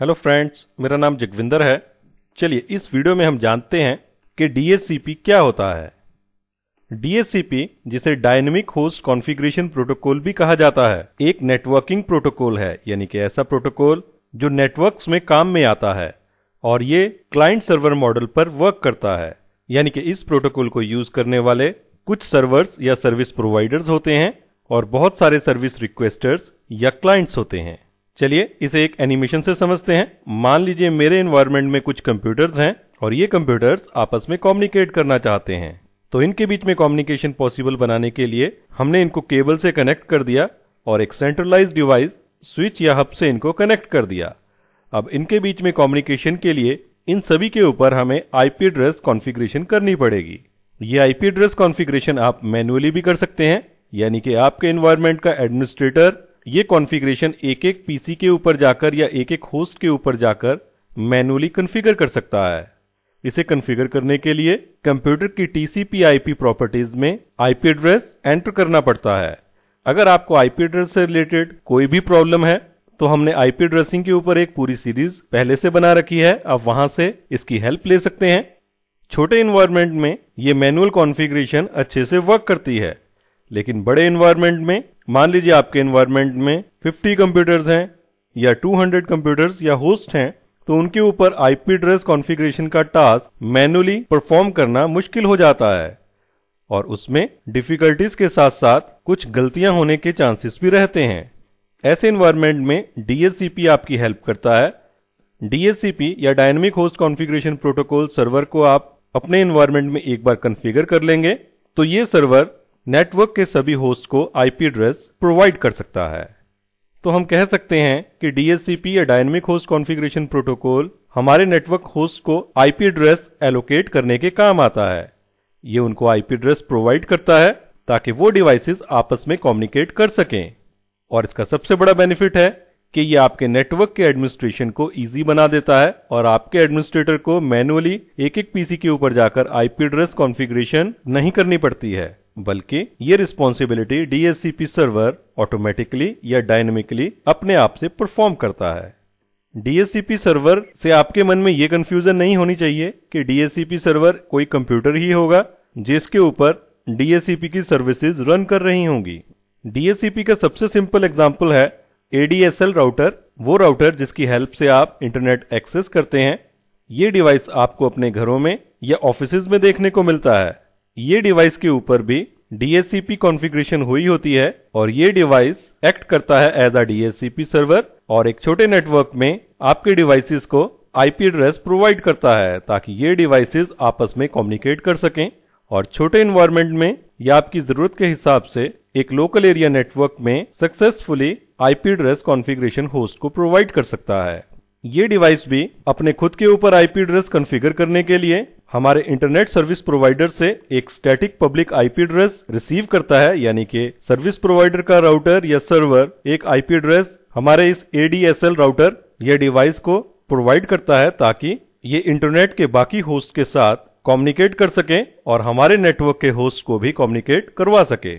hello friends मेरा नाम जगविंदर है चलिए इस वीडियो में हम जानते हैं कि डीएससीपी क्या होता है डीएससीपी जिसे डायनेमिक होस्ट कॉन्फ़िगरेशन प्रोटोकॉल भी कहा जाता है एक नेटवर्किंग प्रोटोकॉल है यानी कि ऐसा प्रोटोकॉल जो नेटवर्क्स में काम में आता है और ये क्लाइंट सर्वर मॉडल पर वर्क करता है यानी कि इस प्रोटोकॉल को यूज करने वाले कुछ सर्वर्स या सर्विस प्रोवाइडर्स होते हैं और बहुत सारे सर्विस रिक्वेस्टर्स या क्लाइंट्स होते हैं चलिए इसे एक एनिमेशन से समझते हैं मान लीजिए मेरे एनवायरमेंट में कुछ कंप्यूटर्स हैं और ये कंप्यूटर्स आपस में कम्युनिकेट करना चाहते हैं तो इनके बीच में कम्युनिकेशन पॉसिबल बनाने के लिए हमने इनको केबल से कनेक्ट कर दिया और एक सेंट्रलाइज डिवाइस स्विच या हब से इनको कनेक्ट कर दिया अब इनके बीच में कॉम्युनिकेशन के लिए इन सभी के ऊपर हमें आईपी एड्रेस कॉन्फ़िगरेशन करनी पड़ेगी ये आईपी एड्रेस कॉन्फ़िगरेशन आप मैनुअली भी कर सकते हैं यानी कि आपके एनवायरमेंट का एडमिनिस्ट्रेटर ये कॉन्फ़िगरेशन एक एक पीसी के ऊपर जाकर या एक एक होस्ट के ऊपर जाकर मैनुअली कॉन्फ़िगर कर सकता है इसे कॉन्फ़िगर करने के लिए कंप्यूटर की टीसीपी आईपी प्रॉपर्टीज में आईपी एड्रेस एंटर करना पड़ता है अगर आपको आईपी एड्रेस से रिलेटेड कोई भी प्रॉब्लम है तो हमने आईपी एड्रेसिंग के ऊपर एक पूरी सीरीज पहले से बना रखी है आप वहां से इसकी हेल्प ले सकते हैं छोटे इन्वायरमेंट में ये मैनुअल कॉन्फ़िगरेशन अच्छे से वर्क करती है लेकिन बड़े इन्वायरमेंट में मान लीजिए आपके एनवायरमेंट में 50 कंप्यूटर्स हैं या 200 कंप्यूटर्स या होस्ट हैं तो उनके ऊपर आईपी एड्रेस कॉन्फ़िगरेशन का टास्क मैनुअली परफॉर्म करना मुश्किल हो जाता है और उसमें डिफिकल्टीज के साथ साथ कुछ गलतियां होने के चांसेस भी रहते हैं ऐसे इन्वायरमेंट में डीएससीपी आपकी हेल्प करता है डीएससीपी या dynamic host configuration protocol server को आप अपने इन्वायरमेंट में एक बार कॉन्फ़िगर कर लेंगे तो ये सर्वर नेटवर्क के सभी होस्ट को आईपी एड्रेस प्रोवाइड कर सकता है तो हम कह सकते हैं कि डीएससीपी या डायनेमिक होस्ट कॉन्फ़िगरेशन प्रोटोकॉल हमारे नेटवर्क होस्ट को आईपी एड्रेस एलोकेट करने के काम आता है ये उनको आईपी एड्रेस प्रोवाइड करता है ताकि वो डिवाइसेस आपस में कम्युनिकेट कर सकें और इसका सबसे बड़ा बेनिफिट है कि ये आपके नेटवर्क के एडमिनिस्ट्रेशन को इजी बना देता है और आपके एडमिनिस्ट्रेटर को मैनुअली एक एक पीसी के ऊपर जाकर आईपी एड्रेस कॉन्फ़िगरेशन नहीं करनी पड़ती है बल्कि ये रिस्पॉन्सिबिलिटी डीएससीपी सर्वर ऑटोमेटिकली या डायनेमिकली अपने आप से परफॉर्म करता है डीएससीपी सर्वर से आपके मन में ये कंफ्यूजन नहीं होनी चाहिए कि डीएससीपी सर्वर कोई कंप्यूटर ही होगा जिसके ऊपर डीएससीपी की सर्विसेज रन कर रही होंगी डीएससीपी का सबसे सिंपल एग्जाम्पल है एडीएसएल राउटर वो राउटर जिसकी हेल्प से आप इंटरनेट एक्सेस करते हैं ये डिवाइस आपको अपने घरों में या ऑफिस में देखने को मिलता है ये डिवाइस के ऊपर भी डीएससीपी कॉन्फ़िगरेशन हुई होती है और ये डिवाइस एक्ट करता है एज अ डीएससीपी सर्वर और एक छोटे नेटवर्क में आपके डिवाइसेस को आईपी एड्रेस प्रोवाइड करता है ताकि ये डिवाइसेस आपस में कम्युनिकेट कर सकें और छोटे इन्वायरमेंट में या आपकी जरूरत के हिसाब से एक लोकल एरिया नेटवर्क में successfully IP address configuration host को प्रोवाइड कर सकता है ये डिवाइस भी अपने खुद के ऊपर आईपी एड्रेस कॉन्फ़िगर करने के लिए हमारे इंटरनेट सर्विस प्रोवाइडर से एक static public IP address receive करता है यानी कि सर्विस प्रोवाइडर का राउटर या सर्वर एक आईपी एड्रेस हमारे इस एडीएसएल राउटर या डिवाइस को प्रोवाइड करता है ताकि ये इंटरनेट के बाकी होस्ट के साथ कम्युनिकेट कर सके और हमारे नेटवर्क के होस्ट को भी कम्युनिकेट करवा सके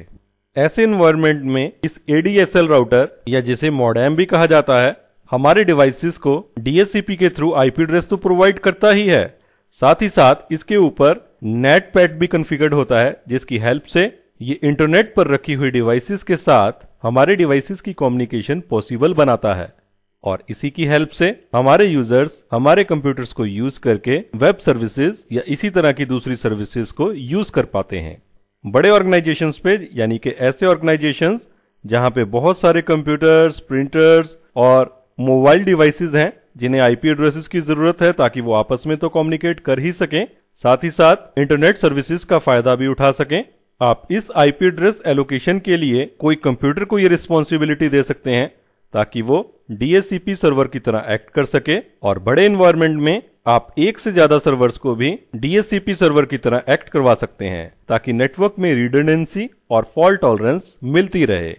ऐसे इन्वायरमेंट में इस एडीएसएल राउटर या जिसे मॉडेम भी कहा जाता है हमारे डिवाइसेस को डीएससीपी के थ्रू आईपी एड्रेस तो प्रोवाइड करता ही है साथ ही साथ इसके ऊपर नेट पैड भी कन्फिगर्ड होता है जिसकी हेल्प से ये इंटरनेट पर रखी हुई डिवाइसेस के साथ हमारे डिवाइसेस की कम्युनिकेशन पॉसिबल बनाता है और इसी की हेल्प से हमारे यूजर्स हमारे कंप्यूटर्स को यूज करके वेब सर्विसेज या इसी तरह की दूसरी सर्विसेज को यूज कर पाते हैं बड़े ऑर्गेनाइजेशन पे यानी कि ऐसे ऑर्गेनाइजेशन जहां पे बहुत सारे कंप्यूटर्स प्रिंटर्स और मोबाइल डिवाइसेज हैं जिन्हें आईपी एड्रेसेस की जरूरत है ताकि वो आपस में तो कम्युनिकेट कर ही सकें साथ ही साथ इंटरनेट सर्विसेज का फायदा भी उठा सकें आप इस आईपी एड्रेस एलोकेशन के लिए कोई कंप्यूटर को ये रिस्पॉन्सिबिलिटी दे सकते हैं ताकि वो डीएससीपी सर्वर की तरह एक्ट कर सके और बड़े इन्वायरमेंट में आप एक से ज्यादा सर्वर्स को भी डीएससीपी सर्वर की तरह एक्ट करवा सकते हैं ताकि नेटवर्क में रिडेंडेंसी और फॉल्ट टॉलरेंस मिलती रहे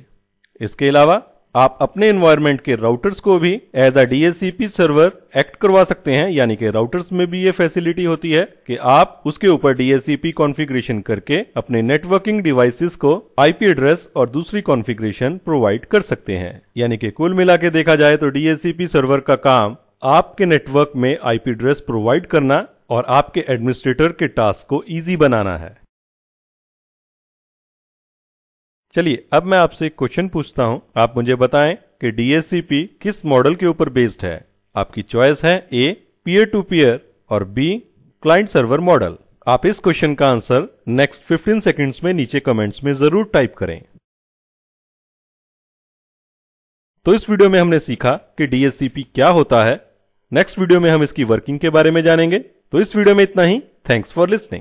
इसके अलावा आप अपने इन्वायरमेंट के राउटर्स को भी as a DHCP server act करवा सकते हैं यानी कि राउटर्स में भी ये फैसिलिटी होती है कि आप उसके ऊपर डीएससीपी कॉन्फ़िगरेशन करके अपने नेटवर्किंग डिवाइसेस को आईपी एड्रेस और दूसरी कॉन्फ़िगरेशन प्रोवाइड कर सकते हैं यानी कि कुल मिला के देखा जाए तो डीएससीपी सर्वर का काम आपके नेटवर्क में आईपी एड्रेस प्रोवाइड करना और आपके एडमिनिस्ट्रेटर के टास्क को ईजी बनाना है चलिए अब मैं आपसे एक क्वेश्चन पूछता हूं आप मुझे बताएं कि डीएससीपी किस मॉडल के ऊपर बेस्ड है आपकी चॉइस है ए पीयर टू पीयर और बी क्लाइंट सर्वर मॉडल आप इस क्वेश्चन का आंसर नेक्स्ट 15 सेकंड्स में नीचे कमेंट्स में जरूर टाइप करें तो इस वीडियो में हमने सीखा कि डीएससीपी क्या होता है नेक्स्ट वीडियो में हम इसकी वर्किंग के बारे में जानेंगे तो इस वीडियो में इतना ही थैंक्स फॉर लिसनिंग